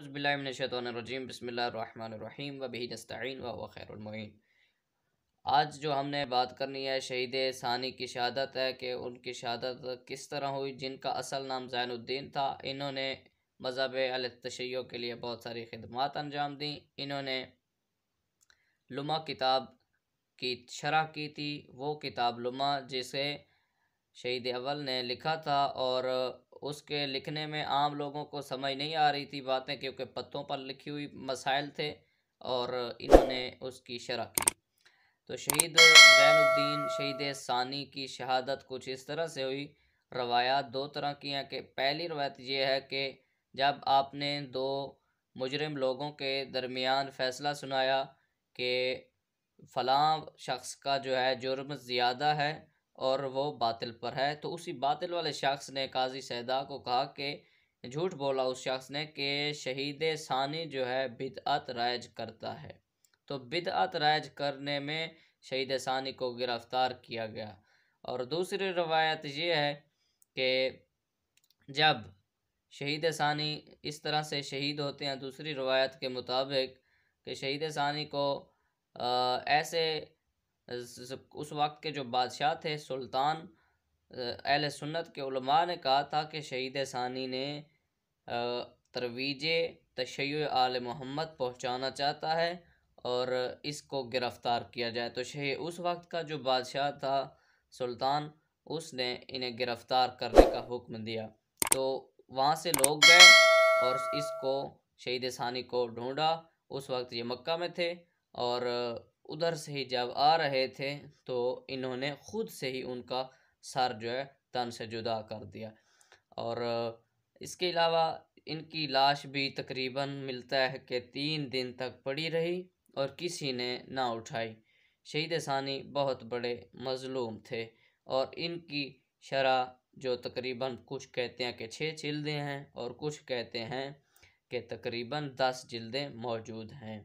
उज़बिल्लाशतरजीम बसमीम वबी नस्तिन व खैरमीन आज जो हमने बात करनी है शहीद सानी की शहादत है कि उनकी शहादत किस तरह हुई जिनका असल नाम जैनुद्दीन था इन्होंने मज़हब अलतशैयों के लिए बहुत सारी खदमात अंजाम दी इन्होंने लुमा किताब की शरह की थी वो किताब लुमा जिसे शहीद अवल ने लिखा था और उसके लिखने में आम लोगों को समझ नहीं आ रही थी बातें क्योंकि पत्तों पर लिखी हुई मसाइल थे और इन्होंने उसकी शरह की तो शहीद जैनुद्दीन शहीद सानी की शहादत कुछ इस तरह से हुई रवायात दो तरह की हैं कि पहली रवायत यह है कि जब आपने दो मुजरम लोगों के दरमियान फ़ैसला सुनाया कि फ़लाँ शख्स का जो है जुर्म ज़्यादा है और वो बातिल पर है तो उसी बातिल वाले शख्स ने काजी सैदा को कहा कि झूठ बोला उस शख्स ने कि शहीद सानी जो है बिदअत राइज करता है तो बिदअत राइज करने में शहीद सानी को गिरफ़्तार किया गया और दूसरी रवायत ये है कि जब शहीद सानी इस तरह से शहीद होते हैं दूसरी रवायत के मुताबिक कि शहीद सानी को आ, ऐसे उस वक्त के जो बादशाह थे सुल्तान अहल सुन्नत के उलमा ने कहा था कि शहीद सानी ने तरवीज तशै आल मोहम्मद पहुंचाना चाहता है और इसको गिरफ़्तार किया जाए तो शही उस वक्त का जो बादशाह था सुल्तान उसने इन्हें गिरफ़्तार करने का हुक्म दिया तो वहाँ से लोग गए और इसको शहीद सानी को ढूंढा उस वक्त ये मक्का में थे और उधर से ही जब आ रहे थे तो इन्होंने ख़ुद से ही उनका सर जो है तन से जुदा कर दिया और इसके अलावा इनकी लाश भी तकरीबन मिलता है कि तीन दिन तक पड़ी रही और किसी ने ना उठाई शहीद सानी बहुत बड़े मज़लूम थे और इनकी शराह जो तकरीबन कुछ कहते हैं कि छः जिल्दें हैं और कुछ कहते हैं कि तकरीबन दस जिल्दें मौजूद हैं